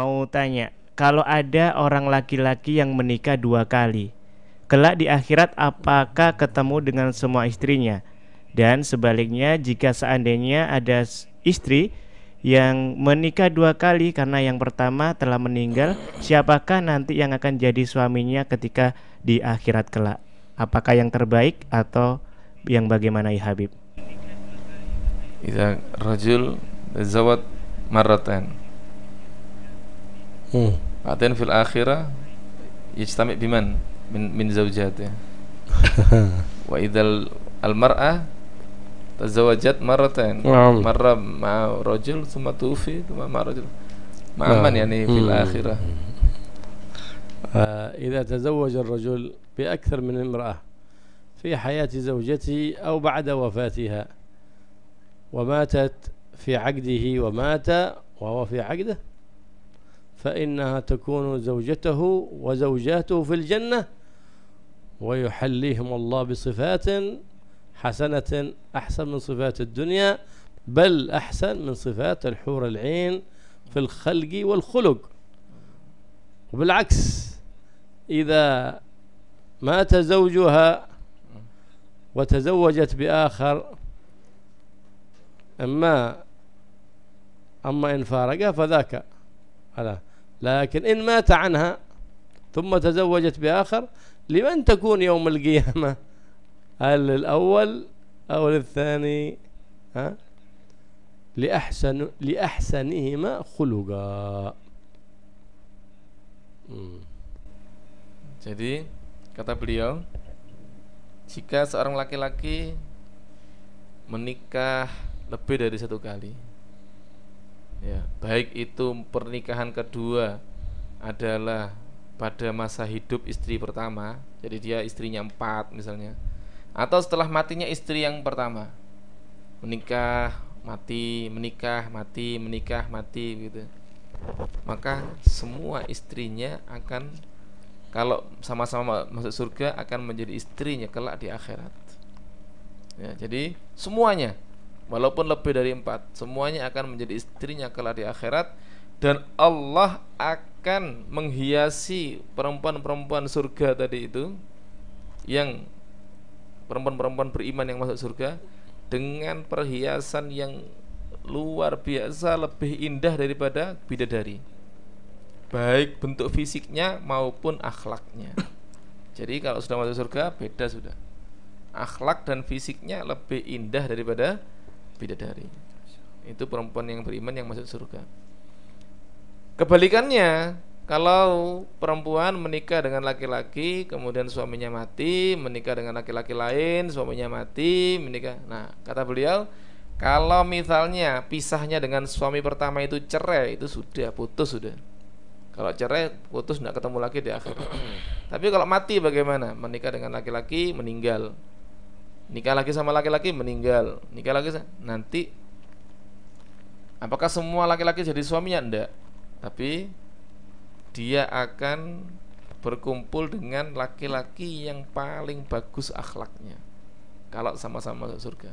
mau tanya, kalau ada orang laki-laki yang menikah dua kali, kelak di akhirat apakah ketemu dengan semua istrinya? Dan sebaliknya, jika seandainya ada istri yang menikah dua kali karena yang pertama telah meninggal, siapakah nanti yang akan jadi suaminya ketika di akhirat kelak? Apakah yang terbaik atau yang bagaimana ya Habib? rajul zawat marratan بعدين في الآخرة يجتمع بمن من من زوجاته وإذا المرأة تزوجت مرتين نعم. مرة مع رجل ثم توفي ثم مع رجل مع نعم. من يعني في الآخرة آه، إذا تزوج الرجل بأكثر من امرأة في حياة زوجته أو بعد وفاتها وماتت في عقده ومات وهو في عقده فإنها تكون زوجته وزوجاته في الجنة ويحليهم الله بصفات حسنة أحسن من صفات الدنيا بل أحسن من صفات الحور العين في الخلق والخلق وبالعكس إذا مات زوجها وتزوجت بآخر أما أما إن فارقها فذاك ألا لكن إن مات عنها ثم تزوجت بآخر لمن تكون يوم القيامة هل الأول أو الثاني ها لأحسن لأحسنهما خلقا Jadi kata beliau jika seorang laki-laki menikah lebih dari satu kali ya baik itu pernikahan kedua adalah pada masa hidup istri pertama jadi dia istrinya empat misalnya atau setelah matinya istri yang pertama menikah mati menikah mati menikah mati gitu maka semua istrinya akan kalau sama-sama masuk surga akan menjadi istrinya kelak di akhirat ya, jadi semuanya walaupun lebih dari empat semuanya akan menjadi istrinya kelak di akhirat dan Allah akan menghiasi perempuan-perempuan surga tadi itu yang perempuan-perempuan beriman yang masuk surga dengan perhiasan yang luar biasa lebih indah daripada bidadari baik bentuk fisiknya maupun akhlaknya jadi kalau sudah masuk surga beda sudah akhlak dan fisiknya lebih indah daripada bidadari itu perempuan yang beriman yang masuk surga kebalikannya kalau perempuan menikah dengan laki-laki kemudian suaminya mati menikah dengan laki-laki lain suaminya mati menikah nah kata beliau kalau misalnya pisahnya dengan suami pertama itu cerai itu sudah putus sudah kalau cerai putus tidak ketemu lagi di akhir tapi kalau mati bagaimana menikah dengan laki-laki meninggal nikah lagi sama laki-laki meninggal nikah lagi nanti apakah semua laki-laki jadi suaminya enggak tapi dia akan berkumpul dengan laki-laki yang paling bagus akhlaknya kalau sama-sama surga.